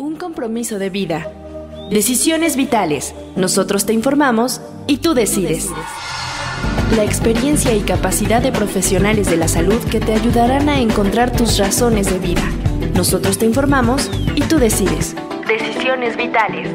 Un compromiso de vida. Decisiones vitales. Nosotros te informamos y tú decides. La experiencia y capacidad de profesionales de la salud que te ayudarán a encontrar tus razones de vida. Nosotros te informamos y tú decides. Decisiones vitales.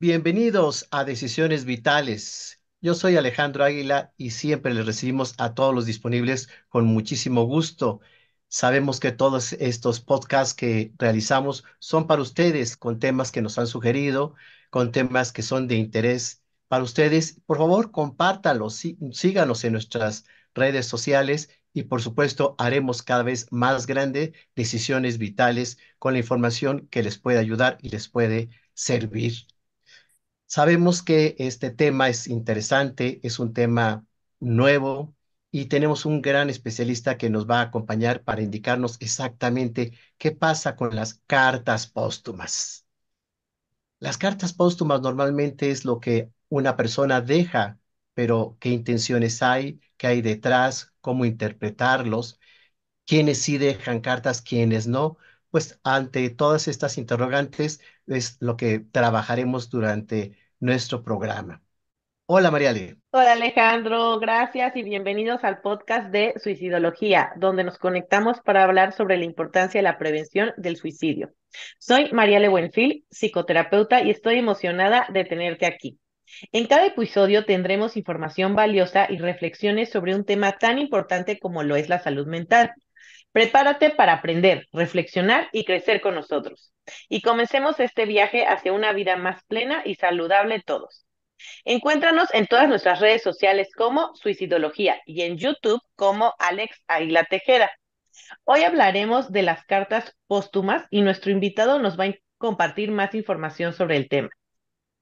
Bienvenidos a Decisiones Vitales. Yo soy Alejandro Águila y siempre les recibimos a todos los disponibles con muchísimo gusto. Sabemos que todos estos podcasts que realizamos son para ustedes, con temas que nos han sugerido, con temas que son de interés para ustedes. Por favor, compártalos, síganos en nuestras redes sociales y por supuesto haremos cada vez más grandes decisiones vitales con la información que les puede ayudar y les puede servir. Sabemos que este tema es interesante, es un tema nuevo y tenemos un gran especialista que nos va a acompañar para indicarnos exactamente qué pasa con las cartas póstumas. Las cartas póstumas normalmente es lo que una persona deja, pero qué intenciones hay, qué hay detrás, cómo interpretarlos, quiénes sí dejan cartas, quiénes no. Pues ante todas estas interrogantes es lo que trabajaremos durante nuestro programa. Hola María Mariale. Hola Alejandro, gracias y bienvenidos al podcast de Suicidología, donde nos conectamos para hablar sobre la importancia de la prevención del suicidio. Soy Mariale Buenfil, psicoterapeuta y estoy emocionada de tenerte aquí. En cada episodio tendremos información valiosa y reflexiones sobre un tema tan importante como lo es la salud mental. Prepárate para aprender, reflexionar y crecer con nosotros. Y comencemos este viaje hacia una vida más plena y saludable todos. Encuéntranos en todas nuestras redes sociales como Suicidología y en YouTube como Alex Águila Tejera. Hoy hablaremos de las cartas póstumas y nuestro invitado nos va a compartir más información sobre el tema.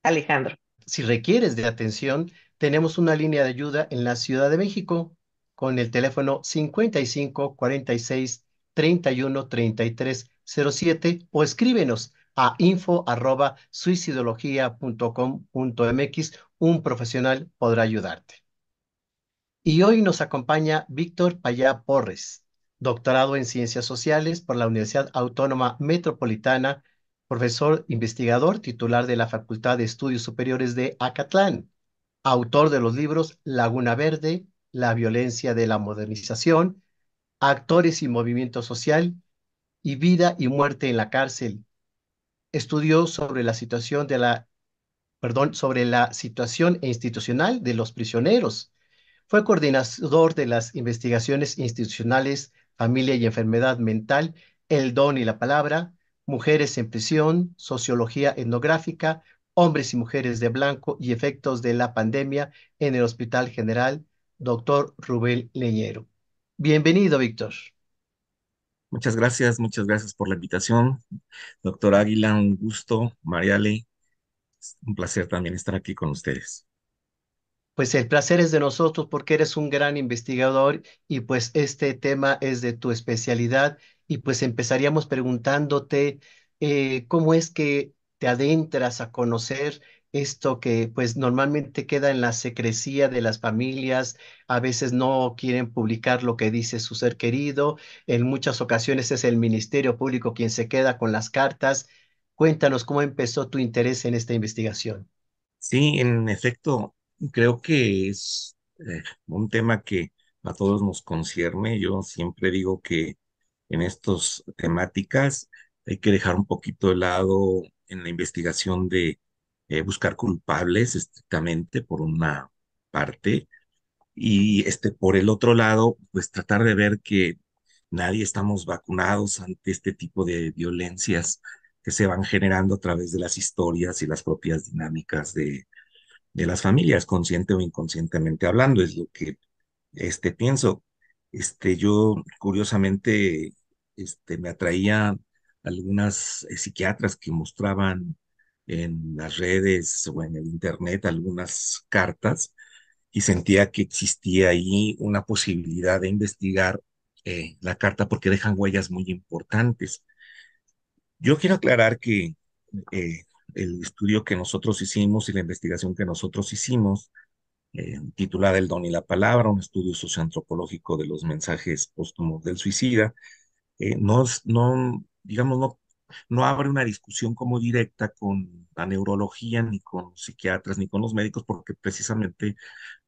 Alejandro. Si requieres de atención, tenemos una línea de ayuda en la Ciudad de México con el teléfono 55 46 31 33 07 o escríbenos a info Un profesional podrá ayudarte. Y hoy nos acompaña Víctor Payá Porres, doctorado en Ciencias Sociales por la Universidad Autónoma Metropolitana, profesor investigador titular de la Facultad de Estudios Superiores de Acatlán, autor de los libros Laguna Verde, la violencia de la modernización, actores y movimiento social, y vida y muerte en la cárcel. Estudió sobre la situación de la, perdón, sobre la situación institucional de los prisioneros. Fue coordinador de las investigaciones institucionales Familia y Enfermedad Mental, El Don y la Palabra, Mujeres en Prisión, Sociología Etnográfica, Hombres y Mujeres de Blanco y Efectos de la Pandemia en el Hospital General doctor Rubén Leñero. Bienvenido, Víctor. Muchas gracias, muchas gracias por la invitación. Doctor Águila, un gusto. Mariale, un placer también estar aquí con ustedes. Pues el placer es de nosotros porque eres un gran investigador y pues este tema es de tu especialidad y pues empezaríamos preguntándote eh, cómo es que te adentras a conocer esto que pues normalmente queda en la secrecía de las familias, a veces no quieren publicar lo que dice su ser querido, en muchas ocasiones es el Ministerio Público quien se queda con las cartas. Cuéntanos cómo empezó tu interés en esta investigación. Sí, en efecto, creo que es eh, un tema que a todos nos concierne. Yo siempre digo que en estas temáticas hay que dejar un poquito de lado en la investigación de eh, buscar culpables estrictamente por una parte y este, por el otro lado, pues tratar de ver que nadie estamos vacunados ante este tipo de violencias que se van generando a través de las historias y las propias dinámicas de, de las familias, consciente o inconscientemente hablando, es lo que este, pienso. Este, yo curiosamente este, me atraía algunas eh, psiquiatras que mostraban en las redes o en el internet algunas cartas y sentía que existía ahí una posibilidad de investigar eh, la carta porque dejan huellas muy importantes. Yo quiero aclarar que eh, el estudio que nosotros hicimos y la investigación que nosotros hicimos, eh, titulada El don y la palabra, un estudio socioantropológico de los mensajes póstumos del suicida, eh, no, no, digamos, no no abre una discusión como directa con la neurología, ni con psiquiatras, ni con los médicos, porque precisamente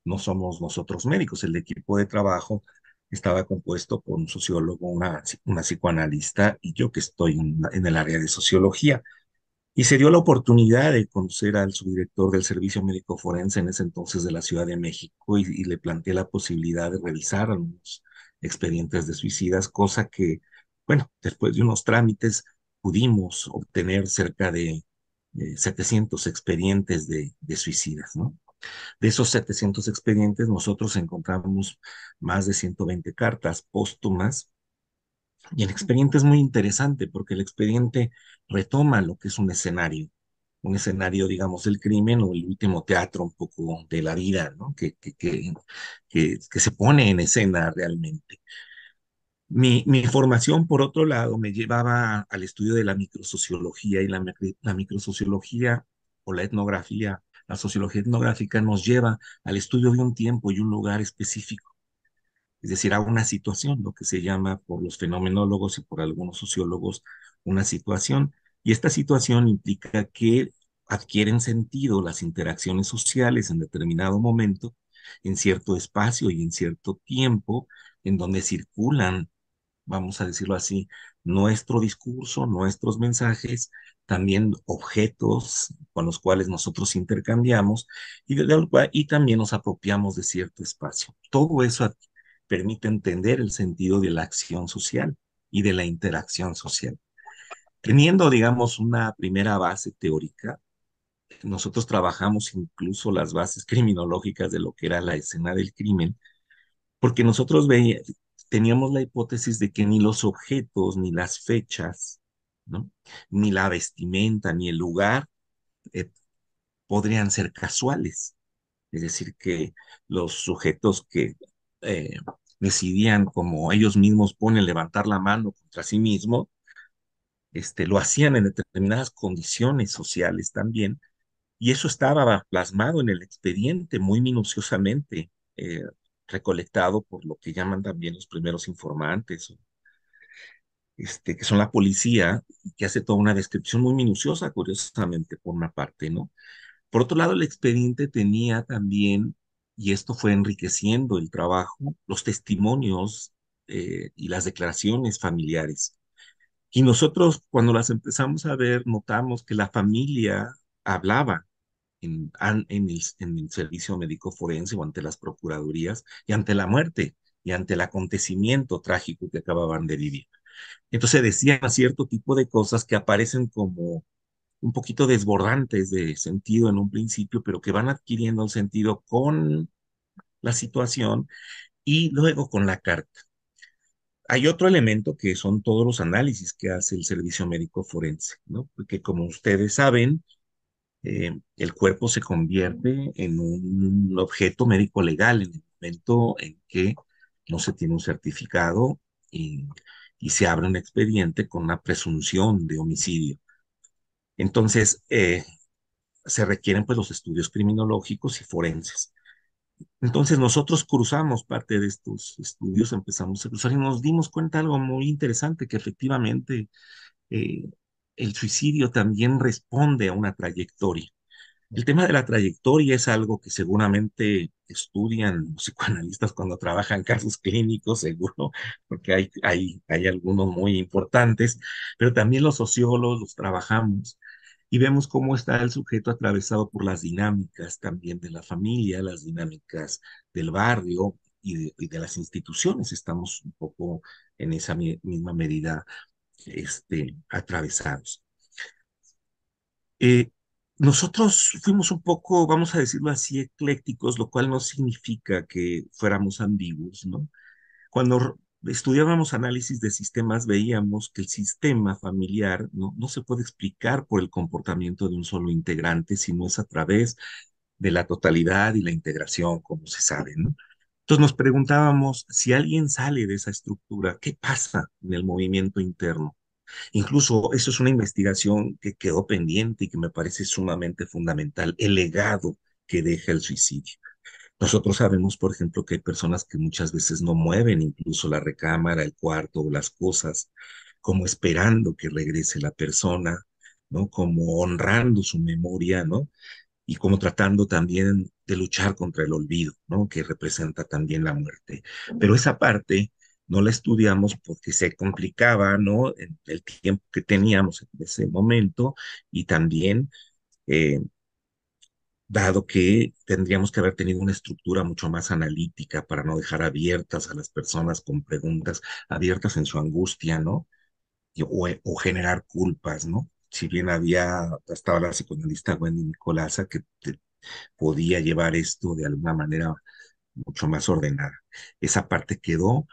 no somos nosotros médicos. El equipo de trabajo estaba compuesto por un sociólogo, una, psicoanalista y yo que estoy en, el área de sociología. Y se dio la oportunidad de conocer al subdirector del Servicio Médico Forense en ese entonces de la Ciudad de México y le planteé la posibilidad de revisar algunos expedientes de suicidas, cosa que, bueno, después de unos trámites pudimos obtener cerca de 700 eh, expedientes de, suicidas, ¿no? De esos 700 expedientes, nosotros encontramos más de 120 cartas póstumas. Y el expediente es muy interesante porque el expediente retoma lo que es un escenario, un escenario, digamos, del crimen o el último teatro un poco de la vida, ¿no? que, que, que se pone en escena realmente. Mi, mi, formación, por otro lado, me llevaba al estudio de la microsociología y la, la microsociología o la etnografía, la sociología etnográfica nos lleva al estudio de un tiempo y un lugar específico, es decir, a una situación, lo que se llama por los fenomenólogos y por algunos sociólogos una situación. Y esta situación implica que adquieren sentido las interacciones sociales en determinado momento, en cierto espacio y en cierto tiempo, en donde circulan vamos a decirlo así, nuestro discurso, nuestros mensajes, también objetos con los cuales nosotros intercambiamos y, de, y también nos apropiamos de cierto espacio. Todo eso permite entender el sentido de la acción social y de la interacción social. Teniendo, digamos, una primera base teórica, nosotros trabajamos incluso las bases criminológicas de lo que era la escena del crimen, porque nosotros veíamos, teníamos la hipótesis de que ni los objetos, ni las fechas, ¿no? ni la vestimenta, ni el lugar eh, podrían ser casuales. Es decir, que los sujetos que eh, decidían, como ellos mismos ponen, levantar la mano contra sí mismos, este, lo hacían en determinadas condiciones sociales también, y eso estaba plasmado en el expediente muy minuciosamente. Eh, recolectado por lo que llaman también los primeros informantes, este, que son la policía, que hace toda una descripción muy minuciosa, curiosamente, por una parte, ¿no? Por otro lado, el expediente tenía también, y esto fue enriqueciendo el trabajo, los testimonios eh, y las declaraciones familiares. Y nosotros, cuando las empezamos a ver, notamos que la familia hablaba en, en, el, servicio médico forense o ante las procuradurías y ante la muerte y ante el acontecimiento trágico que acababan de vivir. Entonces decían cierto tipo de cosas que aparecen como un poquito desbordantes de sentido en un principio, pero que van adquiriendo un sentido con la situación y luego con la carta. Hay otro elemento que son todos los análisis que hace el servicio médico forense, ¿no? Porque como ustedes saben, eh, el cuerpo se convierte en un objeto médico legal en el momento en que no se tiene un certificado y, se abre un expediente con una presunción de homicidio. Entonces, eh, se requieren pues los estudios criminológicos y forenses. Entonces nosotros cruzamos parte de estos estudios, empezamos a cruzar y nos dimos cuenta de algo muy interesante, que efectivamente eh, el suicidio también responde a una trayectoria. El tema de la trayectoria es algo que seguramente estudian los psicoanalistas cuando trabajan casos clínicos, seguro, porque hay, hay, hay algunos muy importantes, pero también los sociólogos los trabajamos y vemos cómo está el sujeto atravesado por las dinámicas también de la familia, las dinámicas del barrio y de, las instituciones. Estamos un poco en esa misma medida este, atravesados. Eh, nosotros fuimos un poco, vamos a decirlo así, eclécticos, lo cual no significa que fuéramos ambiguos, ¿no? Cuando estudiábamos análisis de sistemas, veíamos que el sistema familiar ¿no? no se puede explicar por el comportamiento de un solo integrante, sino es a través de la totalidad y la integración, como se sabe, ¿no? Entonces nos preguntábamos, si alguien sale de esa estructura, ¿qué pasa en el movimiento interno? Incluso eso es una investigación que quedó pendiente y que me parece sumamente fundamental, el legado que deja el suicidio. Nosotros sabemos, por ejemplo, que hay personas que muchas veces no mueven incluso la recámara, el cuarto las cosas, como esperando que regrese la persona, ¿no? Como honrando su memoria, ¿no? Y como tratando también luchar contra el olvido, ¿no? Que representa también la muerte. Pero esa parte no la estudiamos porque se complicaba, ¿no? El tiempo que teníamos en ese momento y también, eh, dado que tendríamos que haber tenido una estructura mucho más analítica para no dejar abiertas a las personas con preguntas abiertas en su angustia, ¿no? o, generar culpas, ¿no? Si bien había, estaba la psicoanalista Wendy Nicolasa que te, podía llevar esto de alguna manera mucho más ordenada. Esa parte quedó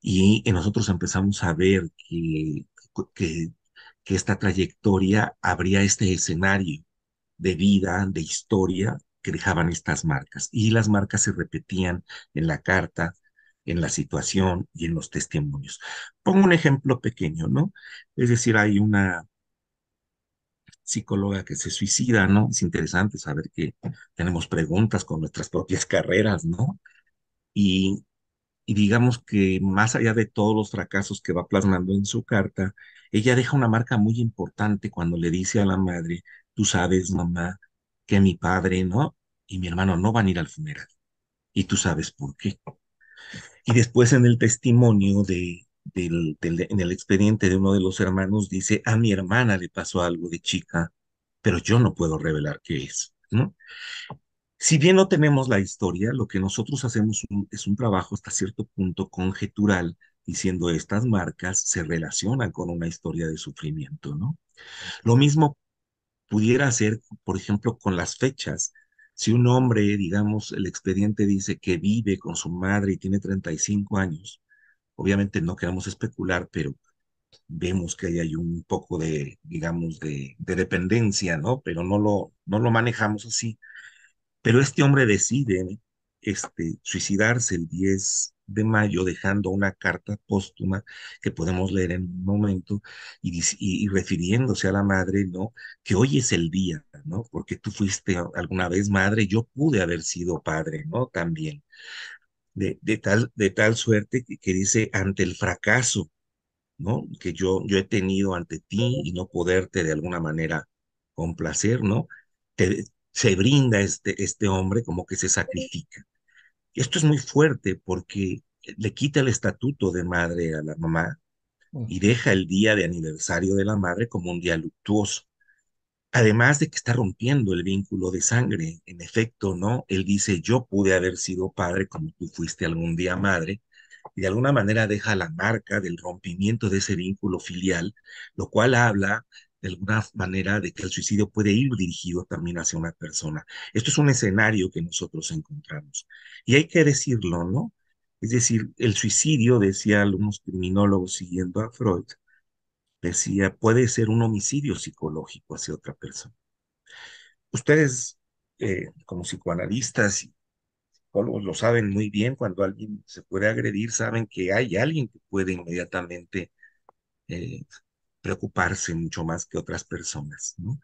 y nosotros empezamos a ver que, que, esta trayectoria habría este escenario de vida, de historia que dejaban estas marcas. Y las marcas se repetían en la carta, en la situación y en los testimonios. Pongo un ejemplo pequeño, ¿no? Es decir, hay una, psicóloga que se suicida, ¿no? Es interesante saber que tenemos preguntas con nuestras propias carreras, ¿no? Y, digamos que más allá de todos los fracasos que va plasmando en su carta, ella deja una marca muy importante cuando le dice a la madre, tú sabes, mamá, que mi padre, ¿no? Y mi hermano no van a ir al funeral. Y tú sabes por qué. Y después en el testimonio de, del, en el expediente de uno de los hermanos dice, a mi hermana le pasó algo de chica, pero yo no puedo revelar qué es, ¿no? Si bien no tenemos la historia, lo que nosotros hacemos es un trabajo hasta cierto punto conjetural, diciendo estas marcas se relacionan con una historia de sufrimiento, ¿no? Lo mismo pudiera ser por ejemplo, con las fechas. Si un hombre, digamos, el expediente dice que vive con su madre y tiene 35 años, Obviamente no queremos especular, pero vemos que ahí hay un poco de, digamos, de, dependencia, ¿no? Pero no lo, no lo manejamos así. Pero este hombre decide este, suicidarse el 10 de mayo, dejando una carta póstuma que podemos leer en un momento y, y refiriéndose a la madre, ¿no? Que hoy es el día, ¿no? Porque tú fuiste alguna vez madre, yo pude haber sido padre, ¿no? También de, tal, de tal suerte que, dice ante el fracaso, ¿no? Que yo, yo he tenido ante ti y no poderte de alguna manera complacer, ¿no? se brinda este, este hombre como que se sacrifica. esto es muy fuerte porque le quita el estatuto de madre a la mamá y deja el día de aniversario de la madre como un día luctuoso. Además de que está rompiendo el vínculo de sangre, en efecto, ¿no? Él dice, yo pude haber sido padre como tú fuiste algún día madre, y de alguna manera deja la marca del rompimiento de ese vínculo filial, lo cual habla de alguna manera de que el suicidio puede ir dirigido también hacia una persona. Esto es un escenario que nosotros encontramos. Y hay que decirlo, ¿no? Es decir, el suicidio, decía algunos criminólogos siguiendo a Freud, decía, puede ser un homicidio psicológico hacia otra persona. Ustedes, eh, como psicoanalistas lo saben muy bien, cuando alguien se puede agredir, saben que hay alguien que puede inmediatamente eh, preocuparse mucho más que otras personas, ¿no?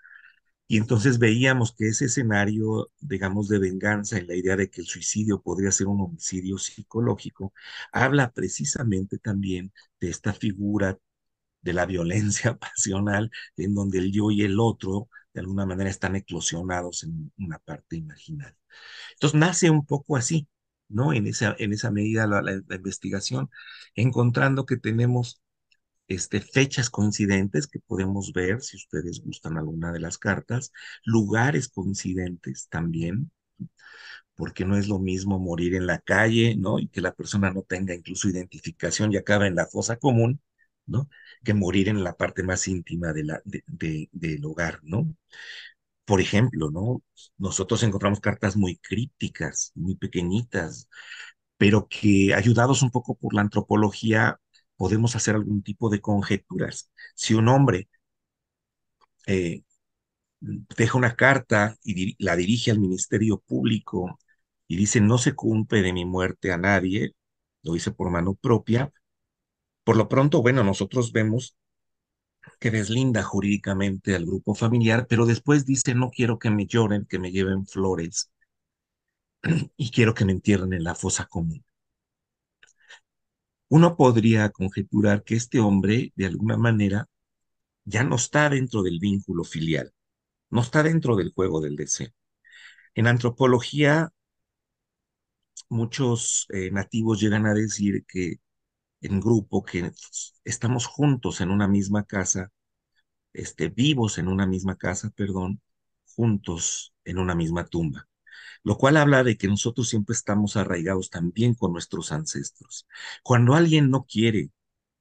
Y entonces veíamos que ese escenario, digamos, de venganza y la idea de que el suicidio podría ser un homicidio psicológico, habla precisamente también de esta figura de la violencia pasional, en donde el yo y el otro de alguna manera están eclosionados en una parte imaginaria. Entonces nace un poco así, ¿no? En esa, en esa medida la, investigación, encontrando que tenemos este, fechas coincidentes que podemos ver, si ustedes gustan alguna de las cartas, lugares coincidentes también, porque no es lo mismo morir en la calle, ¿no? Y que la persona no tenga incluso identificación y acaba en la fosa común, que morir en la parte más íntima de la, del hogar, ¿no? Por ejemplo, ¿no? Nosotros encontramos cartas muy críticas, muy pequeñitas, pero que ayudados un poco por la antropología podemos hacer algún tipo de conjeturas. Si un hombre eh, deja una carta y la dirige al Ministerio Público y dice no se cumple de mi muerte a nadie, lo hice por mano propia, por lo pronto, bueno, nosotros vemos que deslinda jurídicamente al grupo familiar, pero después dice, no quiero que me lloren, que me lleven flores y quiero que me entierren en la fosa común. Uno podría conjeturar que este hombre, de alguna manera, ya no está dentro del vínculo filial, no está dentro del juego del deseo. En antropología, muchos eh, nativos llegan a decir que en grupo, que estamos juntos en una misma casa, este, vivos en una misma casa, perdón, juntos en una misma tumba. Lo cual habla de que nosotros siempre estamos arraigados también con nuestros ancestros. Cuando alguien no quiere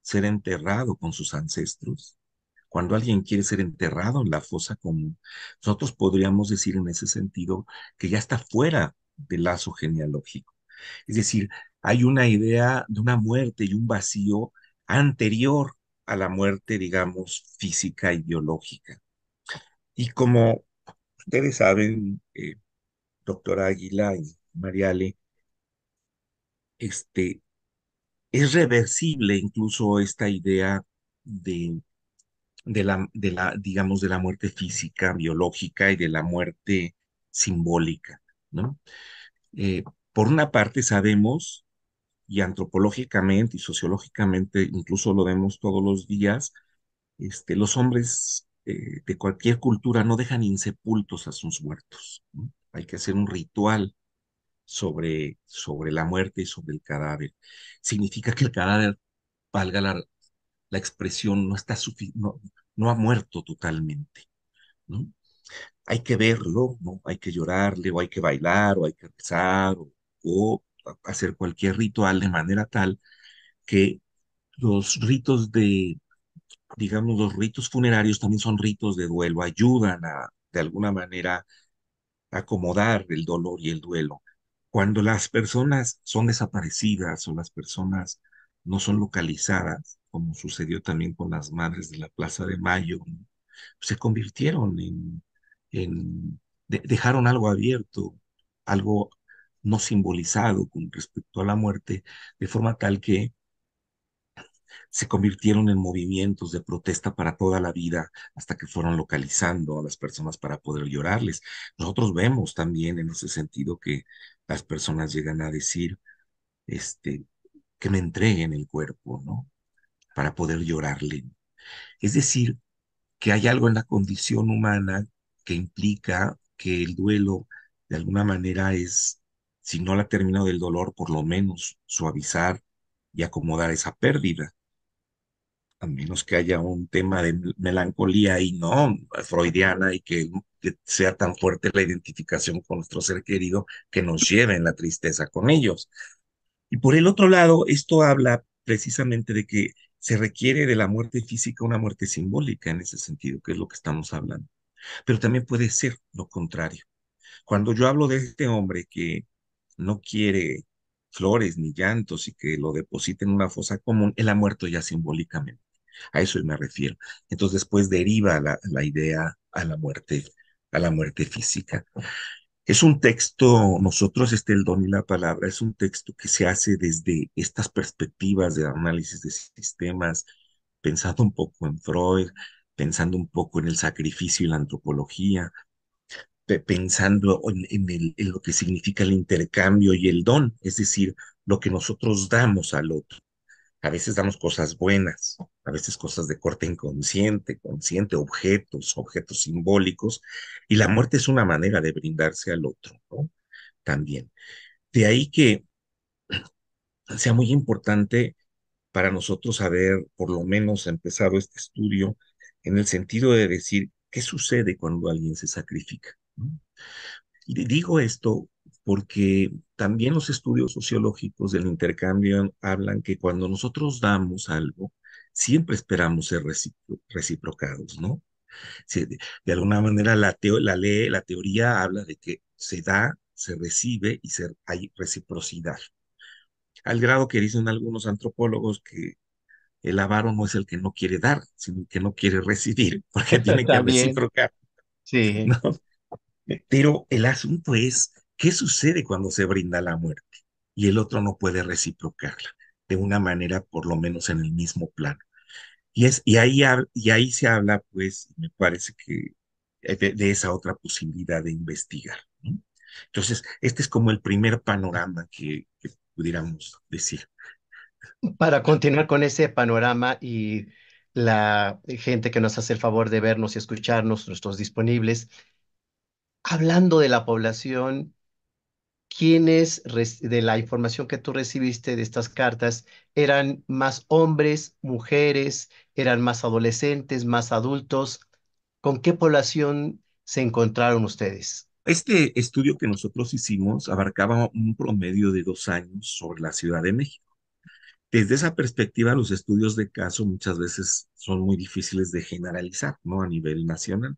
ser enterrado con sus ancestros, cuando alguien quiere ser enterrado en la fosa común, nosotros podríamos decir en ese sentido que ya está fuera del lazo genealógico. Es decir, hay una idea de una muerte y un vacío anterior a la muerte, digamos, física y biológica. Y como ustedes saben, eh, doctora Águila y Mariale, este, es reversible incluso esta idea de, de, la, de la, digamos, de la muerte física, biológica y de la muerte simbólica, ¿no? Eh, por una parte sabemos y antropológicamente y sociológicamente, incluso lo vemos todos los días, este, los hombres eh, de cualquier cultura no dejan insepultos a sus muertos. Hay que hacer un ritual sobre, sobre la muerte y sobre el cadáver. Significa que el cadáver, valga la, expresión, no, está no, ha muerto totalmente. ¿no? Hay que verlo, ¿no? hay que llorarle, o hay que bailar, o hay que rezar, o hacer cualquier ritual de manera tal que los ritos de, digamos, los ritos funerarios también son ritos de duelo, ayudan a, de alguna manera, acomodar el dolor y el duelo. Cuando las personas son desaparecidas o las personas no son localizadas, como sucedió también con las madres de la Plaza de Mayo, se convirtieron en, en dejaron algo abierto, algo no simbolizado con respecto a la muerte, de forma tal que se convirtieron en movimientos de protesta para toda la vida hasta que fueron localizando a las personas para poder llorarles. Nosotros vemos también en ese sentido que las personas llegan a decir este que me entreguen el cuerpo, ¿no? Para poder llorarle. Es decir, que hay algo en la condición humana que implica que el duelo de alguna manera es si no la termino del dolor, por lo menos suavizar y acomodar esa pérdida. A menos que haya un tema de melancolía y no freudiana y que, que sea tan fuerte la identificación con nuestro ser querido que nos lleve en la tristeza con ellos. Y por el otro lado, esto habla precisamente de que se requiere de la muerte física una muerte simbólica en ese sentido, que es lo que estamos hablando. Pero también puede ser lo contrario. Cuando yo hablo de este hombre que no quiere flores ni llantos y que lo deposite en una fosa común, él ha muerto ya simbólicamente. A eso me refiero. Entonces después deriva la, idea a la muerte, a la muerte física. Es un texto, nosotros, este El Don y la Palabra, es un texto que se hace desde estas perspectivas de análisis de sistemas, pensando un poco en Freud, pensando un poco en el sacrificio y la antropología, pensando en, lo que significa el intercambio y el don, es decir, lo que nosotros damos al otro. A veces damos cosas buenas, a veces cosas de corte inconsciente, consciente, objetos, objetos simbólicos, y la muerte es una manera de brindarse al otro, ¿no? También. De ahí que sea muy importante para nosotros haber por lo menos empezado este estudio en el sentido de decir, ¿qué sucede cuando alguien se sacrifica? Y digo esto porque también los estudios sociológicos del intercambio hablan que cuando nosotros damos algo, siempre esperamos ser reciprocados, ¿no? de, alguna manera la, la, ley, la teoría habla de que se da, se recibe y hay reciprocidad. Al grado que dicen algunos antropólogos que el avaro no es el que no quiere dar, sino el que no quiere recibir, porque tiene que reciprocar. Sí. Pero el asunto es, ¿qué sucede cuando se brinda la muerte? Y el otro no puede reciprocarla de una manera, por lo menos en el mismo plano. Y, es, y, ahí, y ahí se habla, pues, me parece que eh, de, esa otra posibilidad de investigar. Entonces, este es como el primer panorama que, que pudiéramos decir. Para continuar con ese panorama y la gente que nos hace el favor de vernos y escucharnos, nuestros disponibles, hablando de la población, ¿quiénes de la información que tú recibiste de estas cartas eran más hombres, mujeres, eran más adolescentes, más adultos? ¿Con qué población se encontraron ustedes? Este estudio que nosotros hicimos abarcaba un promedio de dos años sobre la Ciudad de México. Desde esa perspectiva, los estudios de caso muchas veces son muy difíciles de generalizar, ¿no? A nivel nacional.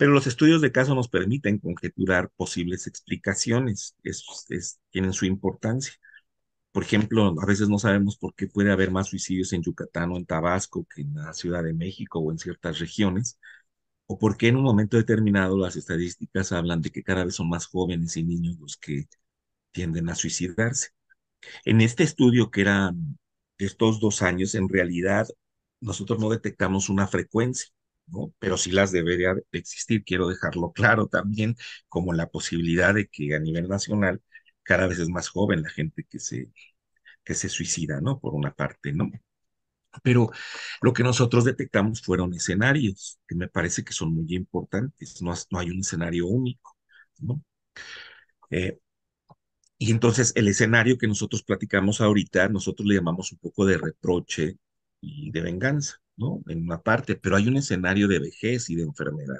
Pero los estudios de caso nos permiten conjeturar posibles explicaciones, tienen su importancia. Por ejemplo, a veces no sabemos por qué puede haber más suicidios en Yucatán o en Tabasco que en la Ciudad de México o en ciertas regiones, o por qué en un momento determinado las estadísticas hablan de que cada vez son más jóvenes y niños los que tienden a suicidarse. En este estudio que eran estos dos años, en realidad nosotros no detectamos una frecuencia. Pero sí las debería existir, quiero dejarlo claro también, como la posibilidad de que a nivel nacional cada vez es más joven la gente que se, que se suicida, ¿no? Por una parte, ¿no? Pero lo que nosotros detectamos fueron escenarios, que me parece que son muy importantes, no, hay un escenario único, ¿no? Eh, y entonces el escenario que nosotros platicamos ahorita, nosotros le llamamos un poco de reproche, y de venganza, ¿no? En una parte, pero hay un escenario de vejez y de enfermedad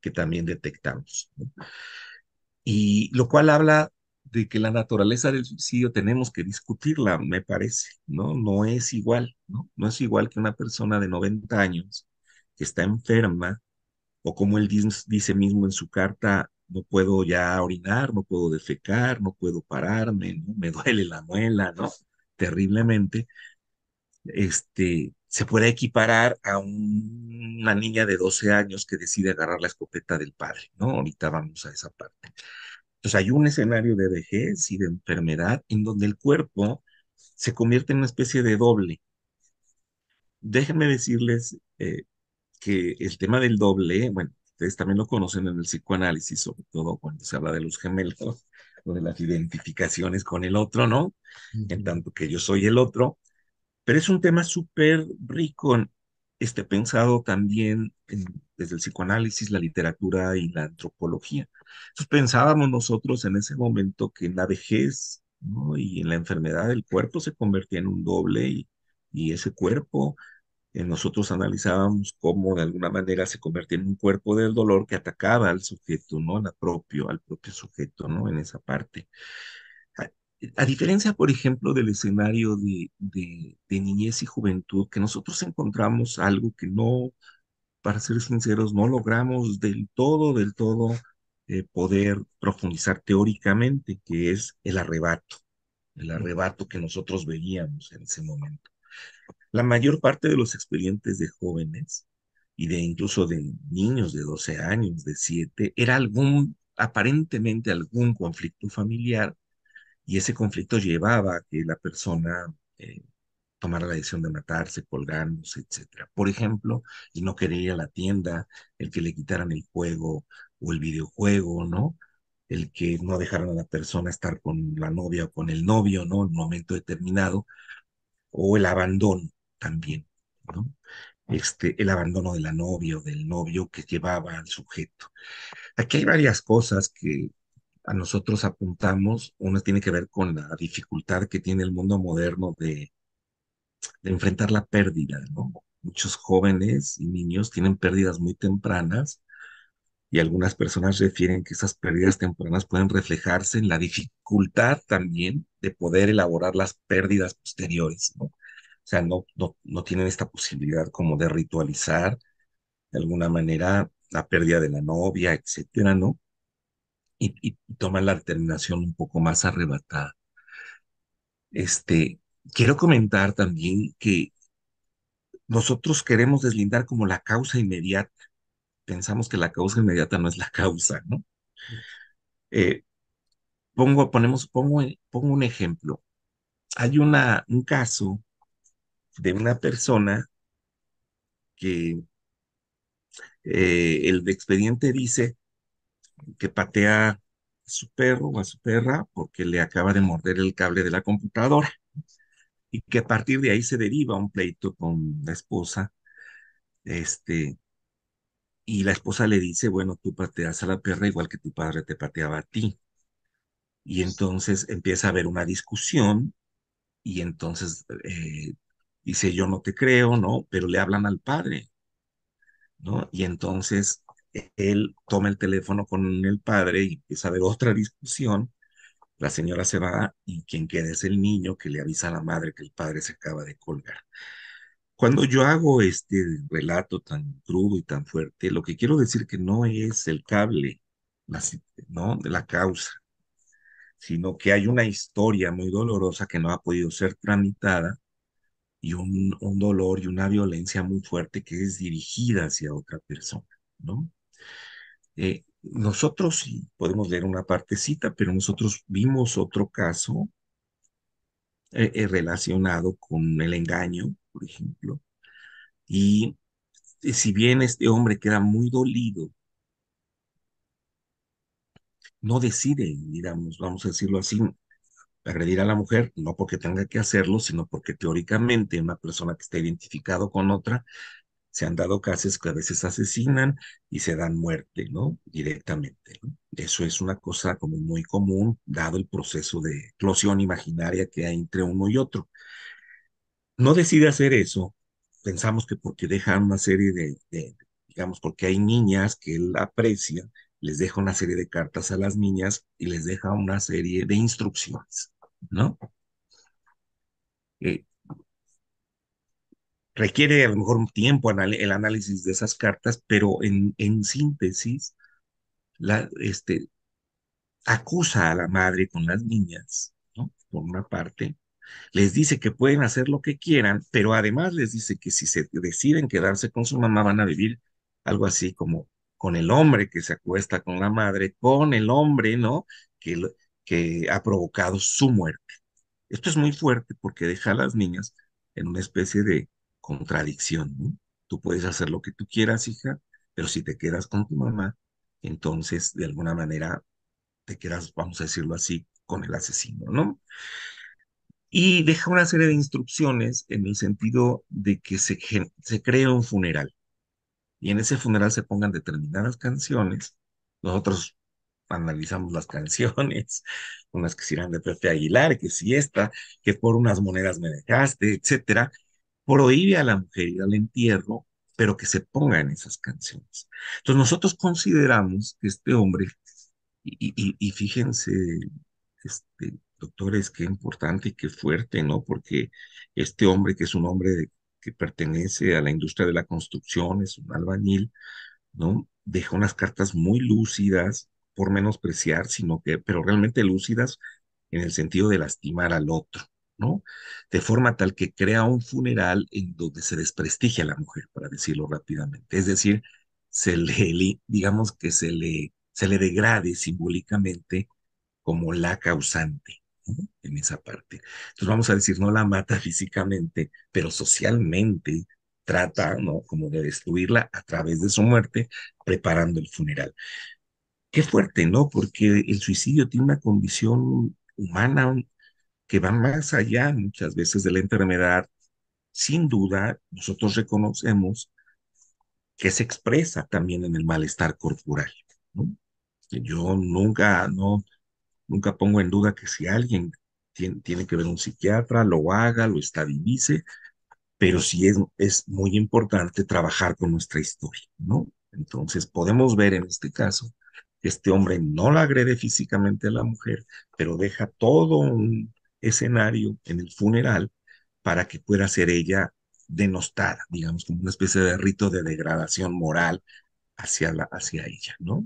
que también detectamos. Y lo cual habla de que la naturaleza del suicidio tenemos que discutirla, me parece, ¿no? No es igual, ¿no? No es igual que una persona de 90 años que está enferma o como él dice mismo en su carta, no puedo ya orinar, no puedo defecar, no puedo pararme, ¿no? me duele la muela, ¿no? Terriblemente, este, se puede equiparar a una niña de 12 años que decide agarrar la escopeta del padre, ¿no? Ahorita vamos a esa parte. Entonces hay un escenario de vejez y de enfermedad en donde el cuerpo se convierte en una especie de doble. Déjenme decirles eh, que el tema del doble, bueno, ustedes también lo conocen en el psicoanálisis, sobre todo cuando se habla de los gemelos o de las identificaciones con el otro, ¿no? En tanto que yo soy el otro, pero es un tema súper rico, este, pensado también desde el psicoanálisis, la literatura y la antropología. Entonces pensábamos nosotros en ese momento que en la vejez y en la enfermedad el cuerpo se convertía en un doble y, ese cuerpo eh, nosotros analizábamos cómo de alguna manera se convertía en un cuerpo del dolor que atacaba al sujeto, ¿no? Al propio, al propio sujeto, ¿no? En esa parte a diferencia, por ejemplo, del escenario de, niñez y juventud, que nosotros encontramos algo que no, para ser sinceros, no logramos del todo, del todo eh, poder profundizar teóricamente, que es el arrebato, el arrebato que nosotros veíamos en ese momento. La mayor parte de los expedientes de jóvenes y de incluso de niños de 12 años, de 7, era algún, aparentemente algún conflicto familiar y ese conflicto llevaba a que la persona eh, tomara la decisión de matarse, colgándose, etc. Por ejemplo, el no querer ir a la tienda, el que le quitaran el juego o el videojuego, ¿no? El que no dejaran a la persona estar con la novia o con el novio, ¿no? En un momento determinado. O el abandono también, ¿no? Este, el abandono de la novia o del novio que llevaba al sujeto. Aquí hay varias cosas que, a nosotros apuntamos, uno tiene que ver con la dificultad que tiene el mundo moderno de, enfrentar la pérdida, ¿no? Muchos jóvenes y niños tienen pérdidas muy tempranas y algunas personas refieren que esas pérdidas tempranas pueden reflejarse en la dificultad también de poder elaborar las pérdidas posteriores, ¿no? O sea, no, no, no tienen esta posibilidad como de ritualizar de alguna manera la pérdida de la novia, etcétera, ¿no? y, toma la determinación un poco más arrebatada. Este, quiero comentar también que nosotros queremos deslindar como la causa inmediata. Pensamos que la causa inmediata no es la causa, ¿no? Eh, pongo, ponemos, pongo, pongo un ejemplo. Hay una, un caso de una persona que eh, el expediente dice que patea a su perro o a su perra porque le acaba de morder el cable de la computadora y que a partir de ahí se deriva un pleito con la esposa, este, y la esposa le dice, bueno, tú pateas a la perra igual que tu padre te pateaba a ti. Y entonces empieza a haber una discusión y entonces eh, dice, yo no te creo, ¿no? Pero le hablan al padre, ¿no? Y entonces él toma el teléfono con el padre y empieza a haber otra discusión. La señora se va y quien queda es el niño que le avisa a la madre que el padre se acaba de colgar. Cuando yo hago este relato tan crudo y tan fuerte, lo que quiero decir que no es el cable, ¿no? De la causa, sino que hay una historia muy dolorosa que no ha podido ser tramitada y un, un dolor y una violencia muy fuerte que es dirigida hacia otra persona, ¿no? Eh, nosotros, podemos leer una partecita, pero nosotros vimos otro caso eh, eh, relacionado con el engaño, por ejemplo, y eh, si bien este hombre queda muy dolido, no decide, digamos, vamos a decirlo así, agredir a la mujer, no porque tenga que hacerlo, sino porque teóricamente una persona que está identificado con otra se han dado casos que a veces asesinan y se dan muerte, ¿no? Directamente. Eso es una cosa como muy común, dado el proceso de eclosión imaginaria que hay entre uno y otro. No decide hacer eso, pensamos que porque deja una serie de, digamos, porque hay niñas que él aprecia, les deja una serie de cartas a las niñas y les deja una serie de instrucciones, ¿no? Eh, requiere a lo mejor un tiempo el análisis de esas cartas, pero en, síntesis, este, acusa a la madre con las niñas, ¿no? Por una parte, les dice que pueden hacer lo que quieran, pero además les dice que si se deciden quedarse con su mamá van a vivir algo así como con el hombre que se acuesta con la madre, con el hombre, ¿no? que ha provocado su muerte. Esto es muy fuerte porque deja a las niñas en una especie de contradicción. ¿no? Tú puedes hacer lo que tú quieras, hija, pero si te quedas con tu mamá, entonces de alguna manera te quedas, vamos a decirlo así, con el asesino, ¿no? Y deja una serie de instrucciones en el sentido de que se, se crea un funeral. Y en ese funeral se pongan determinadas canciones. Nosotros analizamos las canciones, unas que serán de Pepe Aguilar, que si esta, que por unas monedas me dejaste, etcétera, prohíbe a la mujer ir al entierro, pero que se ponga en esas canciones. Entonces nosotros consideramos que este hombre, y, fíjense, este, doctores, qué importante y qué fuerte, ¿no? Porque este hombre, que es un hombre que pertenece a la industria de la construcción, es un albañil, ¿no? Deja unas cartas muy lúcidas, por menospreciar, sino que, pero realmente lúcidas en el sentido de lastimar al otro. ¿no? De forma tal que crea un funeral en donde se desprestigia a la mujer, para decirlo rápidamente. Es decir, se le, digamos que se le, se le degrade simbólicamente como la causante en esa parte. Entonces vamos a decir, no la mata físicamente, pero socialmente trata, ¿no? Como de destruirla a través de su muerte, preparando el funeral. Qué fuerte, ¿no? Porque el suicidio tiene una condición humana que van más allá muchas veces de la enfermedad, sin duda nosotros reconocemos que se expresa también en el malestar corporal. ¿no? Yo nunca, no, nunca pongo en duda que si alguien tiene, que ver un psiquiatra, lo haga, lo estabilice, pero sí es, muy importante trabajar con nuestra historia, ¿no? Entonces podemos ver en este caso que este hombre no la agrede físicamente a la mujer, pero deja todo un, escenario en el funeral para que pueda ser ella denostada, digamos, como una especie de rito de degradación moral hacia, la, hacia ella, ¿no?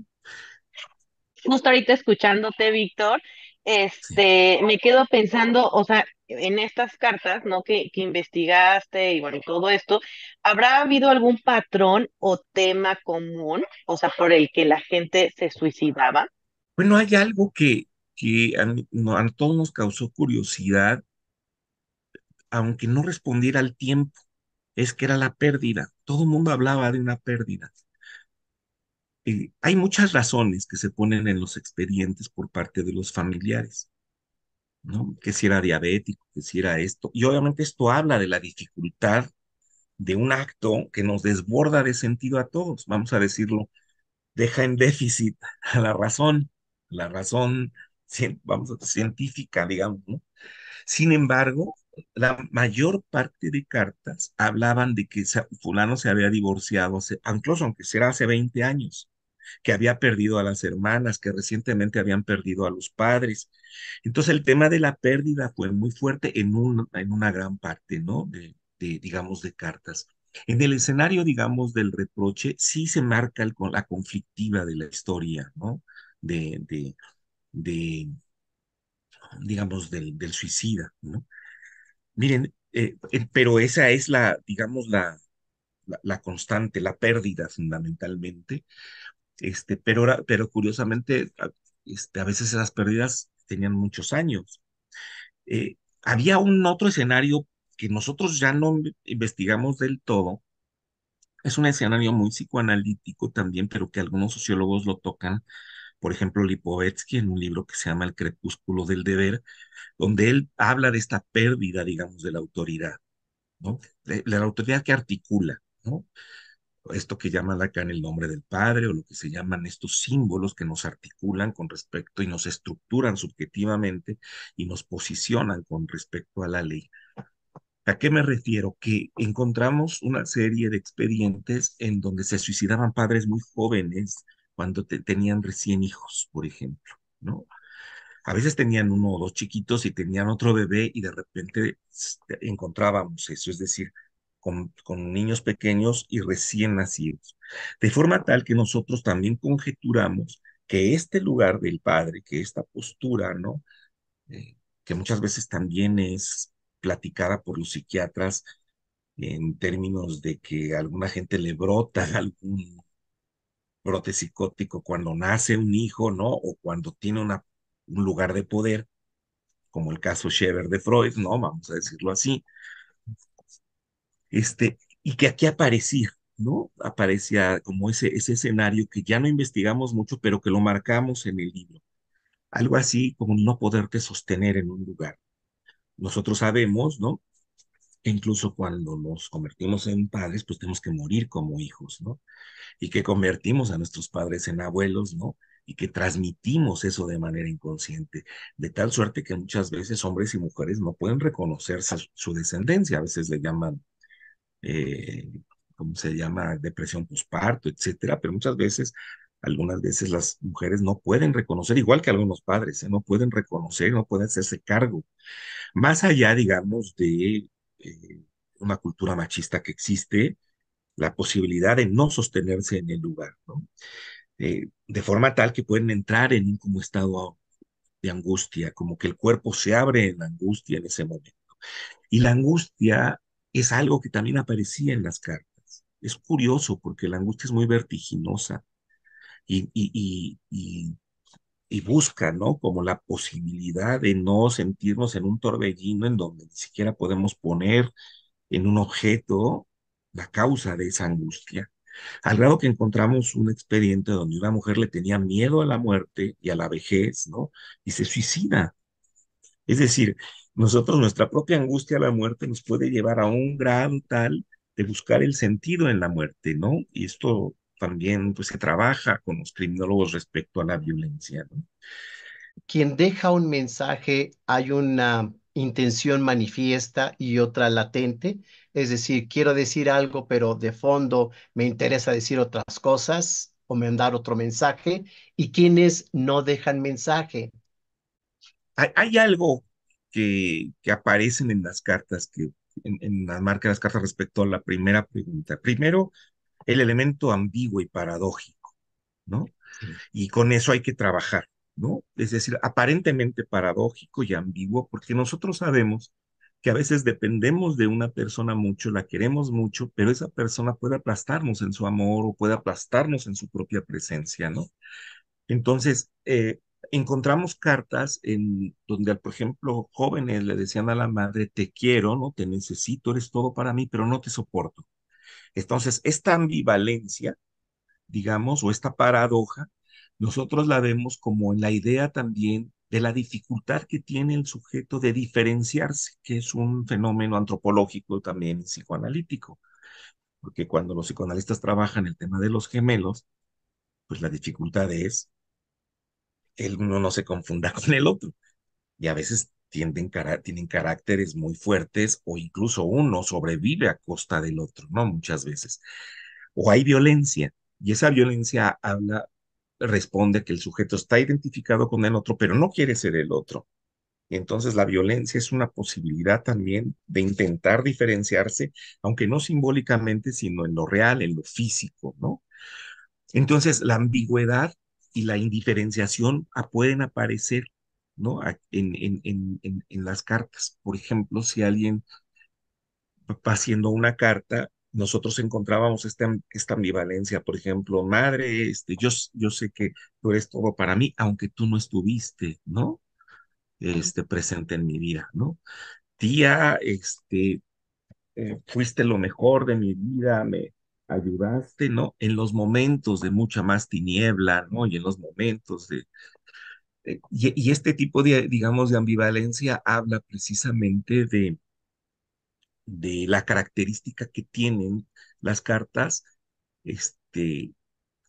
Justo ahorita escuchándote, Víctor, este, me quedo pensando, o sea, en estas cartas, ¿no? Que, que investigaste y bueno, todo esto, ¿habrá habido algún patrón o tema común, o sea, por el que la gente se suicidaba? Bueno, hay algo que, que a, todos nos causó curiosidad, aunque no respondiera al tiempo, es que era la pérdida. Todo el mundo hablaba de una pérdida. hay muchas razones que se ponen en los expedientes por parte de los familiares, ¿no? Que si era diabético, que si era esto. Y obviamente esto habla de la dificultad de un acto que nos desborda de sentido a todos, vamos a decirlo, deja en déficit a la razón, la razón vamos a, científica, digamos, ¿no? Sin embargo, la mayor parte de cartas hablaban de que fulano se había divorciado, incluso aunque será hace 20 años, que había perdido a las hermanas, que recientemente habían perdido a los padres. Entonces el tema de la pérdida fue muy fuerte en, en una gran parte, ¿no? De, digamos, de cartas. En el escenario, digamos, del reproche, sí se marca la conflictiva de la historia, ¿no? de, de, digamos, del, del suicida, ¿no? Miren, eh, eh, pero esa es la, digamos, la, la, constante, la pérdida fundamentalmente, este, pero, pero curiosamente, este, a veces esas pérdidas tenían muchos años. Eh, había un otro escenario que nosotros ya no investigamos del todo, es un escenario muy psicoanalítico también, pero que algunos sociólogos lo tocan por ejemplo, Lipovetsky en un libro que se llama El crepúsculo del deber, donde él habla de esta pérdida, digamos, de la autoridad, ¿no? De, la autoridad que articula, ¿no? Esto que llaman acá en el nombre del padre o lo que se llaman estos símbolos que nos articulan con respecto y nos estructuran subjetivamente y nos posicionan con respecto a la ley. ¿A qué me refiero? Que encontramos una serie de expedientes en donde se suicidaban padres muy jóvenes, cuando tenían recién hijos, por ejemplo, ¿no? A veces tenían uno o dos chiquitos y tenían otro bebé y de repente encontrábamos eso, es decir, con, con niños pequeños y recién nacidos. De forma tal que nosotros también conjeturamos que este lugar del padre, que esta postura, ¿no? Eh, que muchas veces también es platicada por los psiquiatras en términos de que alguna gente le brota algún protesicótico cuando nace un hijo, ¿no? O cuando tiene un lugar de poder, como el caso Shever de Freud, ¿no? Vamos a decirlo así. Este, y que aquí aparecía, ¿no? Aparecía como ese, ese escenario que ya no investigamos mucho, pero que lo marcamos en el libro. Algo así como no poderte sostener en un lugar. Nosotros sabemos, ¿no? E incluso cuando nos convertimos en padres, pues tenemos que morir como hijos, ¿no? Y que convertimos a nuestros padres en abuelos, ¿no? Y que transmitimos eso de manera inconsciente, de tal suerte que muchas veces hombres y mujeres no pueden reconocer su, descendencia, a veces le llaman, eh, ¿cómo se llama? Depresión postparto, etcétera, pero muchas veces algunas veces las mujeres no pueden reconocer, igual que algunos padres, ¿eh? no pueden reconocer, no pueden hacerse cargo. Más allá, digamos, de eh, una cultura machista que existe, la posibilidad de no sostenerse en el lugar, ¿no? Eh, de forma tal que pueden entrar en un como estado de angustia, como que el cuerpo se abre en angustia en ese momento. Y la angustia es algo que también aparecía en las cartas. Es curioso porque la angustia es muy vertiginosa y y busca, ¿no? Como la posibilidad de no sentirnos en un torbellino en donde ni siquiera podemos poner en un objeto la causa de esa angustia. Al grado que encontramos un expediente donde una mujer le tenía miedo a la muerte y a la vejez, ¿no? Y se suicida. Es decir, nosotros, nuestra propia angustia a la muerte nos puede llevar a un gran tal de buscar el sentido en la muerte, ¿no? Y esto también pues, se trabaja con los criminólogos respecto a la violencia. ¿no? Quien deja un mensaje, hay una intención manifiesta y otra latente, es decir, quiero decir algo, pero de fondo me interesa decir otras cosas o mandar otro mensaje, y quienes no dejan mensaje. Hay, algo que, que, aparecen en las cartas, que en, en marcas marca de las cartas respecto a la primera pregunta. Primero, el elemento ambiguo y paradójico, ¿no? Y con eso hay que trabajar, ¿no? Es decir, aparentemente paradójico y ambiguo, porque nosotros sabemos que a veces dependemos de una persona mucho, la queremos mucho, pero esa persona puede aplastarnos en su amor o puede aplastarnos en su propia presencia, ¿no? Entonces, eh, encontramos cartas en donde, por ejemplo, jóvenes le decían a la madre, te quiero, ¿no? Te necesito, eres todo para mí, pero no te soporto. Entonces, esta ambivalencia, digamos, o esta paradoja, nosotros la vemos como en la idea también de la dificultad que tiene el sujeto de diferenciarse, que es un fenómeno antropológico también psicoanalítico, porque cuando los psicoanalistas trabajan el tema de los gemelos, pues la dificultad es que el uno no se confunda con el otro. Y a veces tienen caracteres muy fuertes o incluso uno sobrevive a costa del otro, ¿no? Muchas veces. O hay violencia y esa violencia habla, responde que el sujeto está identificado con el otro, pero no quiere ser el otro. entonces la violencia es una posibilidad también de intentar diferenciarse, aunque no simbólicamente, sino en lo real, en lo físico, ¿no? Entonces la ambigüedad y la indiferenciación pueden aparecer en, las cartas. Por ejemplo, si alguien va haciendo una carta, nosotros encontrábamos esta, ambivalencia, por ejemplo, madre, este, yo, sé que tú eres todo para mí, aunque tú no estuviste, ¿no? Este, presente en mi vida, ¿no? Tía, este, eh, fuiste lo mejor de mi vida, me, ayudaste, ¿no? En los momentos de mucha más tiniebla, ¿no? Y en los momentos de, eh, y, este tipo de, digamos, de ambivalencia habla precisamente de, de la característica que tienen las cartas, este,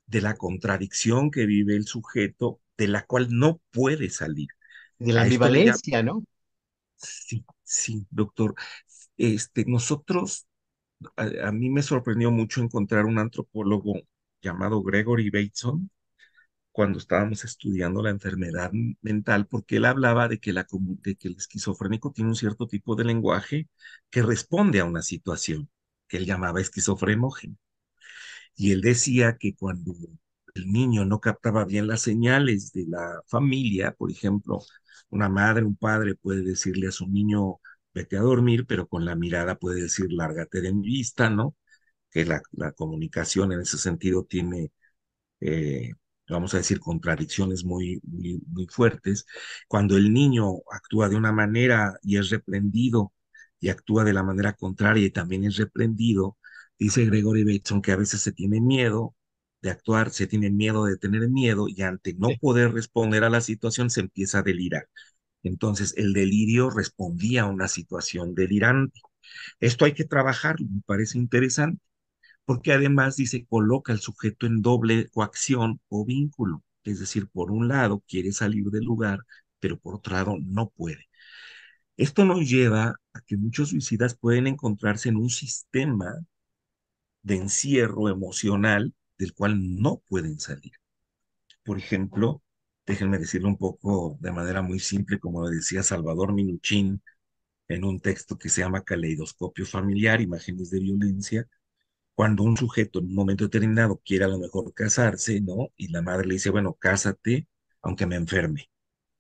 de la contradicción que vive el sujeto, de la cual no puede salir. De la ambivalencia, ¿no? Sí, sí, doctor. Este, nosotros a, mí me sorprendió mucho encontrar un antropólogo llamado Gregory Bateson, cuando estábamos estudiando la enfermedad mental, porque él hablaba de que, el esquizofrénico tiene un cierto tipo de lenguaje que responde a una situación que él llamaba esquizofrenógeno. Y él decía que cuando el niño no captaba bien las señales de la familia, por ejemplo, una madre, un padre puede decirle a su niño, vete a dormir, pero con la mirada puede decir, lárgate de mi vista, ¿no? Que la, comunicación en ese sentido tiene eh, vamos a decir, contradicciones muy, muy, fuertes. Cuando el niño actúa de una manera y es reprendido y actúa de la manera contraria y también es reprendido, dice Gregory Bateson que a veces se tiene miedo de actuar, se tiene miedo de tener miedo y ante no poder responder a la situación se empieza a delirar. Entonces el delirio respondía a una situación delirante. Esto hay que trabajar, me parece interesante porque además dice coloca al sujeto en doble coacción o vínculo, es decir, por un lado quiere salir del lugar, pero por otro lado no puede. Esto nos lleva a que muchos suicidas pueden encontrarse en un sistema de encierro emocional del cual no pueden salir. Por ejemplo, déjenme decirlo un poco de manera muy simple, como decía Salvador Minuchín en un texto que se llama Caleidoscopio Familiar, Imágenes de Violencia, cuando un sujeto en un momento determinado quiere a lo mejor casarse, ¿no? Y la madre le dice, bueno, cásate, aunque me enferme,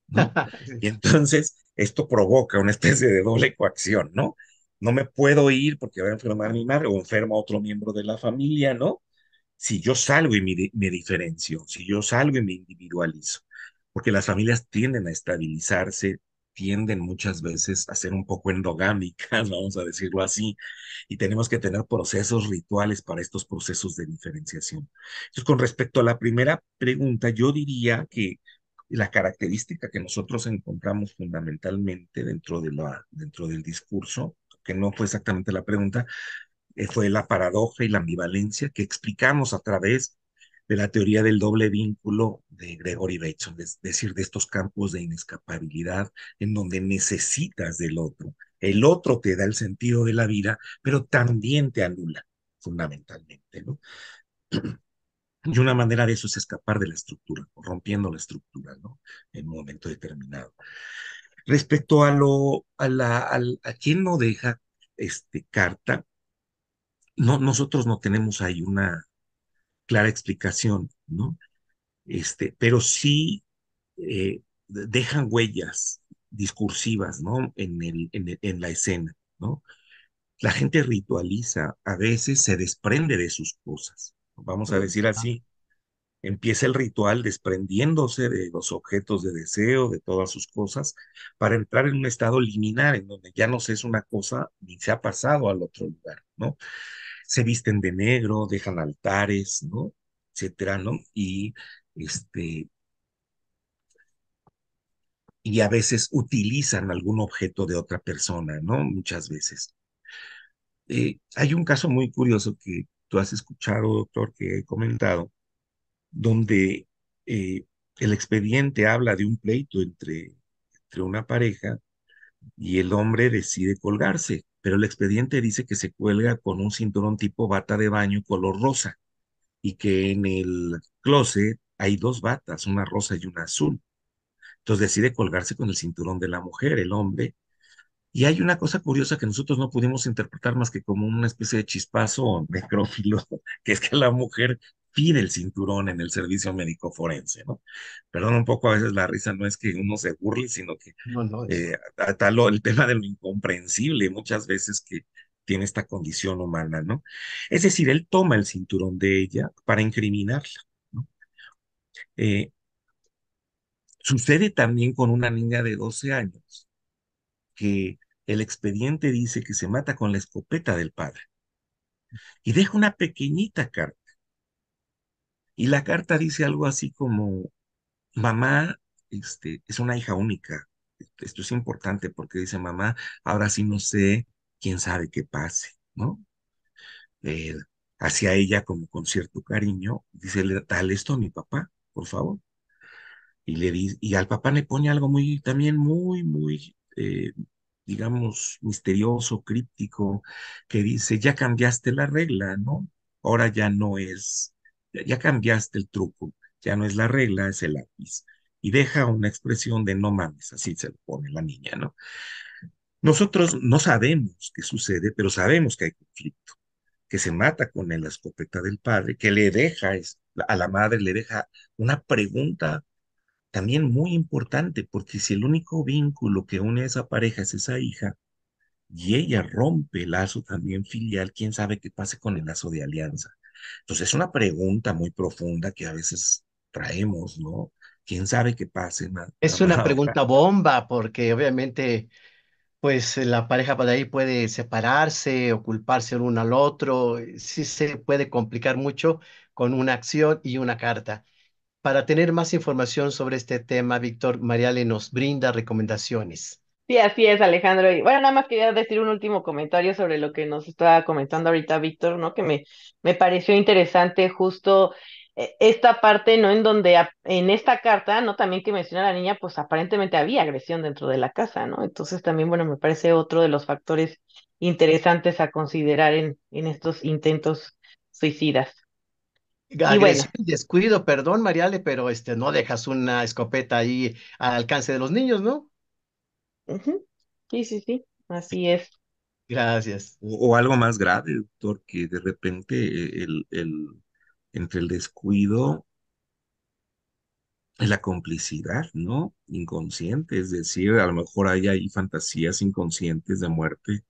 ¿no? y entonces esto provoca una especie de doble coacción, ¿no? No me puedo ir porque voy a enfermar a mi madre o enferma a otro miembro de la familia, ¿no? Si yo salgo y me, me diferencio, si yo salgo y me individualizo, porque las familias tienden a estabilizarse tienden muchas veces a ser un poco endogámicas, vamos a decirlo así, y tenemos que tener procesos rituales para estos procesos de diferenciación. Entonces, con respecto a la primera pregunta, yo diría que la característica que nosotros encontramos fundamentalmente dentro, de dentro del discurso, que no fue exactamente la pregunta, eh, fue la paradoja y la ambivalencia que explicamos a través de la teoría del doble vínculo de Gregory Bateson, es decir, de estos campos de inescapabilidad en donde necesitas del otro. El otro te da el sentido de la vida, pero también te anula, fundamentalmente. ¿no? Y una manera de eso es escapar de la estructura, rompiendo la estructura, ¿no? En un momento determinado. Respecto a lo, a la, a, quién no deja este, carta, no, nosotros no tenemos ahí una, clara explicación, ¿no? Este, pero sí eh, dejan huellas discursivas, ¿no? En, el, en, en, la escena, ¿no? La gente ritualiza, a veces se desprende de sus cosas, vamos a decir así. Empieza el ritual desprendiéndose de los objetos de deseo, de todas sus cosas, para entrar en un estado liminar, en donde ya no se es una cosa ni se ha pasado al otro lugar, ¿no? se visten de negro, dejan altares, ¿no? Etcétera, ¿no? Y este, y a veces utilizan algún objeto de otra persona, ¿no? Muchas veces. Eh, hay un caso muy curioso que tú has escuchado, doctor, que he comentado, donde eh, el expediente habla de un pleito entre, entre una pareja y el hombre decide colgarse, pero el expediente dice que se cuelga con un cinturón tipo bata de baño color rosa y que en el closet hay dos batas, una rosa y una azul. Entonces decide colgarse con el cinturón de la mujer, el hombre. Y hay una cosa curiosa que nosotros no pudimos interpretar más que como una especie de chispazo necrófilo, que es que la mujer pide el cinturón en el servicio médico forense, ¿no? Perdón un poco, a veces la risa no es que uno se burle, sino que no, eh, el tema de lo incomprensible muchas veces que tiene esta condición humana, ¿no? Es decir, él toma el cinturón de ella para incriminarla, ¿no? Eh, sucede también con una niña de 12 años que el expediente dice que se mata con la escopeta del padre y deja una pequeñita carta y la carta dice algo así como, mamá este, es una hija única. Esto es importante porque dice, mamá, ahora sí no sé quién sabe qué pase, ¿no? Eh, hacia ella como con cierto cariño, dice, dale esto a mi papá, por favor. Y, le y al papá le pone algo muy, también muy, muy, eh, digamos, misterioso, críptico, que dice, ya cambiaste la regla, ¿no? Ahora ya no es ya cambiaste el truco, ya no es la regla, es el lápiz. Y deja una expresión de no mames, así se lo pone la niña, ¿no? Nosotros no sabemos qué sucede, pero sabemos que hay conflicto, que se mata con la escopeta del padre, que le deja a la madre, le deja una pregunta también muy importante, porque si el único vínculo que une a esa pareja es esa hija, y ella rompe el lazo también filial, quién sabe qué pase con el lazo de alianza. Entonces es una pregunta muy profunda que a veces traemos, ¿no? ¿Quién sabe qué pase? es una, pregunta bomba porque obviamente pues la pareja para ahí puede separarse o culparse el uno al otro. Eh, sí se puede complicar mucho con una acción y una carta. Para tener más información sobre este tema, Víctor, Mariale nos brinda recomendaciones. Sí, así es, Alejandro. bueno, nada más quería decir un último comentario sobre lo que nos estaba comentando ahorita Víctor, ¿no? Que me, me pareció interesante justo eh, esta parte, ¿no? En donde en esta carta, ¿no? También que menciona la niña, pues aparentemente había agresión dentro de la casa, ¿no? Entonces también, bueno, me parece otro de los factores interesantes a considerar en, en estos intentos suicidas. Agresión, y descuido, perdón, Mariale, pero este, no dejas una escopeta ahí al alcance de los niños, ¿no? Sí, sí, sí, así es. Gracias. O, algo más grave, doctor, que de repente eh, el, el, entre el descuido y la complicidad, ¿no? Inconsciente, es decir, a lo mejor hay ahí fantasías inconscientes de muerte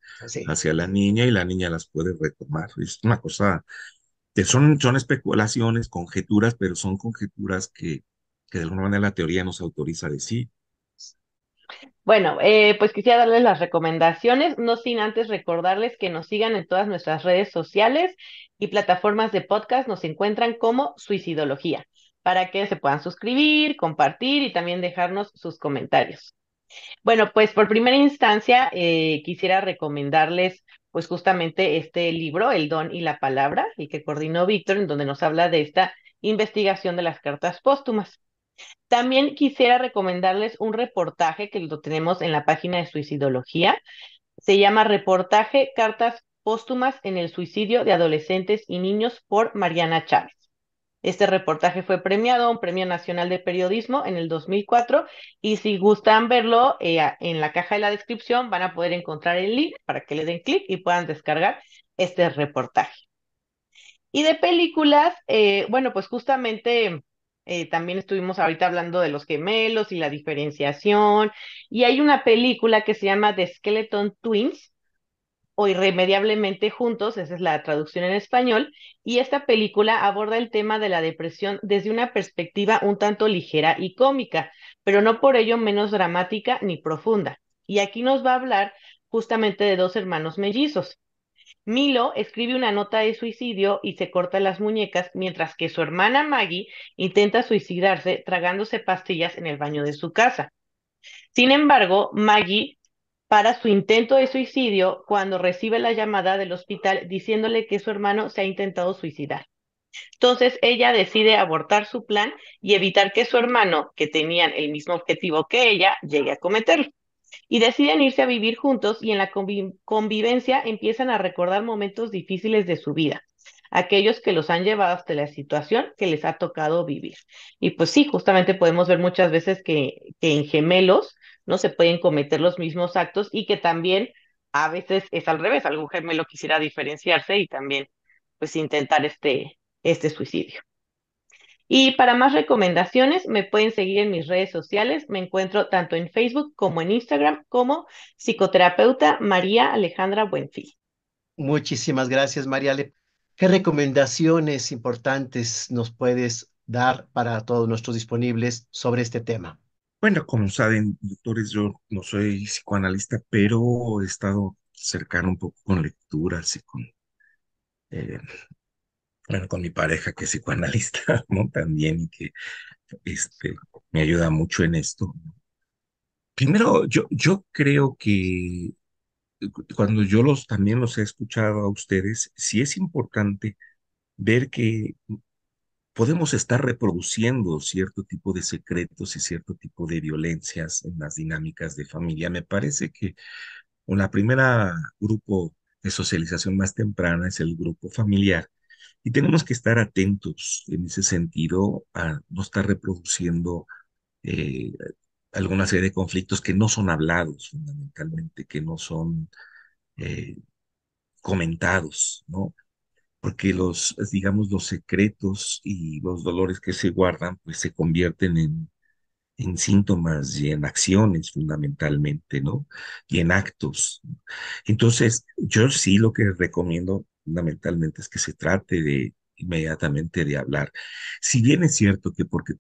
hacia la niña y la niña las puede retomar. Es una cosa, que son, son especulaciones, conjeturas, pero son conjeturas que, que de alguna manera la teoría nos autoriza a decir. Bueno, eh, pues quisiera darles las recomendaciones, no sin antes recordarles que nos sigan en todas nuestras redes sociales y plataformas de podcast nos encuentran como Suicidología, para que se puedan suscribir, compartir y también dejarnos sus comentarios. Bueno, pues por primera instancia eh, quisiera recomendarles pues justamente este libro, El don y la palabra, el que coordinó Víctor, en donde nos habla de esta investigación de las cartas póstumas. También quisiera recomendarles un reportaje que lo tenemos en la página de Suicidología. Se llama Reportaje Cartas Póstumas en el Suicidio de Adolescentes y Niños por Mariana Chávez. Este reportaje fue premiado a un Premio Nacional de Periodismo en el 2004 y si gustan verlo eh, en la caja de la descripción van a poder encontrar el link para que le den clic y puedan descargar este reportaje. Y de películas, eh, bueno, pues justamente eh, también estuvimos ahorita hablando de los gemelos y la diferenciación. Y hay una película que se llama The Skeleton Twins o Irremediablemente Juntos, esa es la traducción en español, y esta película aborda el tema de la depresión desde una perspectiva un tanto ligera y cómica, pero no por ello menos dramática ni profunda. Y aquí nos va a hablar justamente de dos hermanos mellizos, Milo escribe una nota de suicidio y se corta las muñecas, mientras que su hermana Maggie intenta suicidarse tragándose pastillas en el baño de su casa. Sin embargo, Maggie para su intento de suicidio cuando recibe la llamada del hospital diciéndole que su hermano se ha intentado suicidar. Entonces ella decide abortar su plan y evitar que su hermano, que tenían el mismo objetivo que ella, llegue a cometerlo y deciden irse a vivir juntos y en la convivencia empiezan a recordar momentos difíciles de su vida, aquellos que los han llevado hasta la situación que les ha tocado vivir. Y pues sí, justamente podemos ver muchas veces que, en gemelos no se pueden cometer los mismos actos y que también a veces es al revés, algún gemelo quisiera diferenciarse y también pues intentar este, este suicidio. Y para más recomendaciones, me pueden seguir en mis redes sociales. Me encuentro tanto en Facebook como en Instagram como psicoterapeuta María Alejandra Buenfil. Muchísimas gracias, María. ¿Qué recomendaciones importantes nos puedes dar para todos nuestros disponibles sobre este tema? Bueno, como saben, doctores, yo no soy psicoanalista, pero he estado cercano un poco con lecturas y con eh, bueno, con mi pareja que es psicoanalista, También y que este, me ayuda mucho en esto. Primero, yo, yo creo que eh, cuando yo los también los he escuchado a ustedes, sí es importante ver que podemos estar reproduciendo cierto tipo de secretos y cierto tipo de violencias en las dinámicas de familia. Me parece que la primera grupo de socialización más temprana es el grupo familiar y tenemos que estar atentos en ese sentido a no estar reproduciendo eh, alguna serie de conflictos que no son hablados fundamentalmente, que no son eh, comentados, ¿no? Porque los, digamos, los secretos y los dolores que se guardan, pues se convierten en, en síntomas y en acciones fundamentalmente, ¿no? Y en actos. Entonces, yo sí lo que recomiendo fundamentalmente es que se trate de inmediatamente de hablar. Si bien es cierto que porque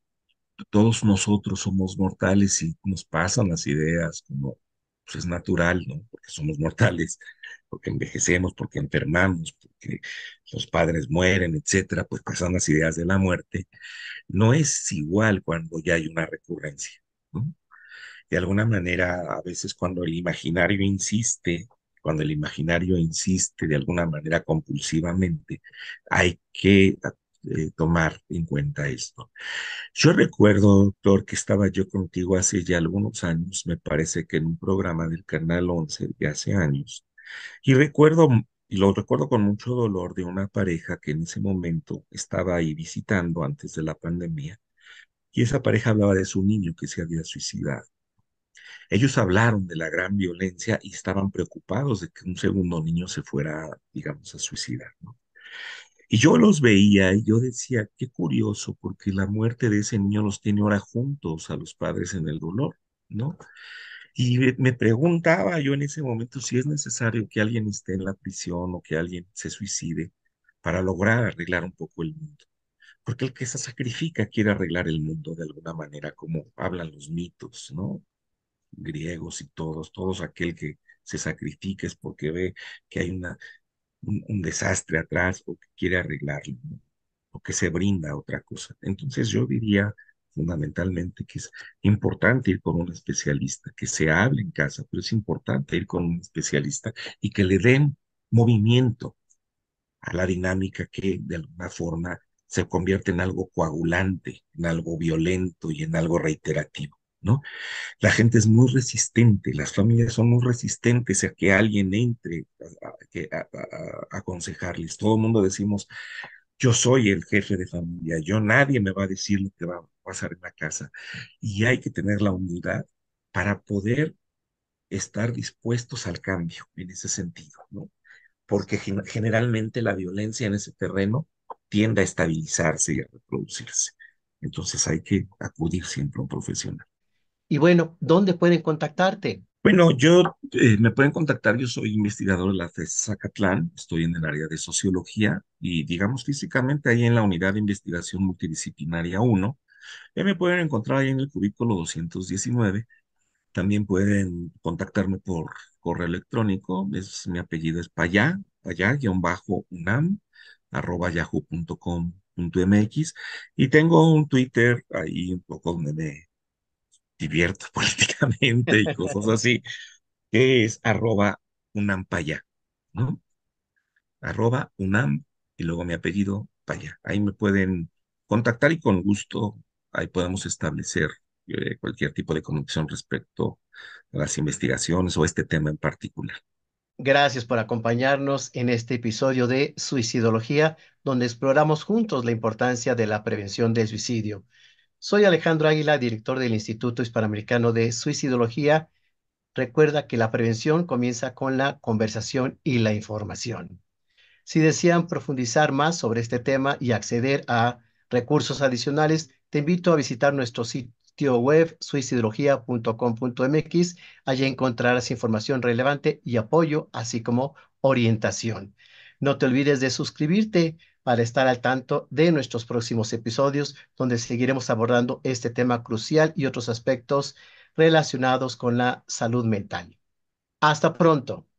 todos nosotros somos mortales y nos pasan las ideas como pues es natural, ¿no? Porque somos mortales, porque envejecemos, porque enfermamos, porque los padres mueren, etcétera, pues pasan las ideas de la muerte. No es igual cuando ya hay una recurrencia, ¿no? De alguna manera, a veces cuando el imaginario insiste cuando el imaginario insiste de alguna manera compulsivamente, hay que eh, tomar en cuenta esto. Yo recuerdo, doctor, que estaba yo contigo hace ya algunos años, me parece que en un programa del Canal 11 de hace años, y recuerdo, y lo recuerdo con mucho dolor, de una pareja que en ese momento estaba ahí visitando antes de la pandemia, y esa pareja hablaba de su niño que se había suicidado. Ellos hablaron de la gran violencia y estaban preocupados de que un segundo niño se fuera, digamos, a suicidar, ¿no? Y yo los veía y yo decía, qué curioso, porque la muerte de ese niño los tiene ahora juntos a los padres en el dolor, ¿no? Y me preguntaba yo en ese momento si es necesario que alguien esté en la prisión o que alguien se suicide para lograr arreglar un poco el mundo. Porque el que se sacrifica quiere arreglar el mundo de alguna manera, como hablan los mitos, ¿no? griegos y todos, todos aquel que se sacrifica es porque ve que hay un, desastre atrás o que quiere arreglarlo, o que se brinda otra cosa. Entonces yo diría fundamentalmente que es importante ir con un especialista, que se hable en casa, pero es importante ir con un especialista y que le den movimiento a la dinámica que de alguna forma se convierte en algo coagulante, en algo violento y en algo reiterativo. ¿no? La gente es muy resistente, las familias son muy resistentes a que alguien entre a, aconsejarles. Todo el mundo decimos, yo soy el jefe de familia, yo nadie me va a decir lo que va a pasar en la casa. Y hay que tener la humildad para poder estar dispuestos al cambio en ese sentido, ¿no? Porque generalmente la violencia en ese terreno tiende a estabilizarse y a reproducirse. Entonces hay que acudir siempre a un profesional. Y bueno, ¿dónde pueden contactarte? Bueno, yo eh, me pueden contactar, yo soy investigador de la FES Zacatlán, estoy en el área de sociología y digamos físicamente ahí en la unidad de investigación multidisciplinaria 1. Ya me pueden encontrar ahí en el cubículo 219. También pueden contactarme por correo electrónico, mi apellido es payá, payá-unam, arroba yahoo.com.mx y tengo un Twitter ahí un poco donde me divierto políticamente y cosas así, que es arroba unampaya, ¿no? Arroba unam y luego mi apellido paya. Ahí me pueden contactar y con gusto ahí podemos establecer eh, cualquier tipo de conexión respecto a las investigaciones o este tema en particular. Gracias por acompañarnos en este episodio de Suicidología, donde exploramos juntos la importancia de la prevención del suicidio. Soy Alejandro Águila, director del Instituto Hispanoamericano de Suicidología. Recuerda que la prevención comienza con la conversación y la información. Si desean profundizar más sobre este tema y acceder a recursos adicionales, te invito a visitar nuestro sitio web suicidología.com.mx. Allí encontrarás información relevante y apoyo, así como orientación. No te olvides de suscribirte para estar al tanto de nuestros próximos episodios, donde seguiremos abordando este tema crucial y otros aspectos relacionados con la salud mental. Hasta pronto.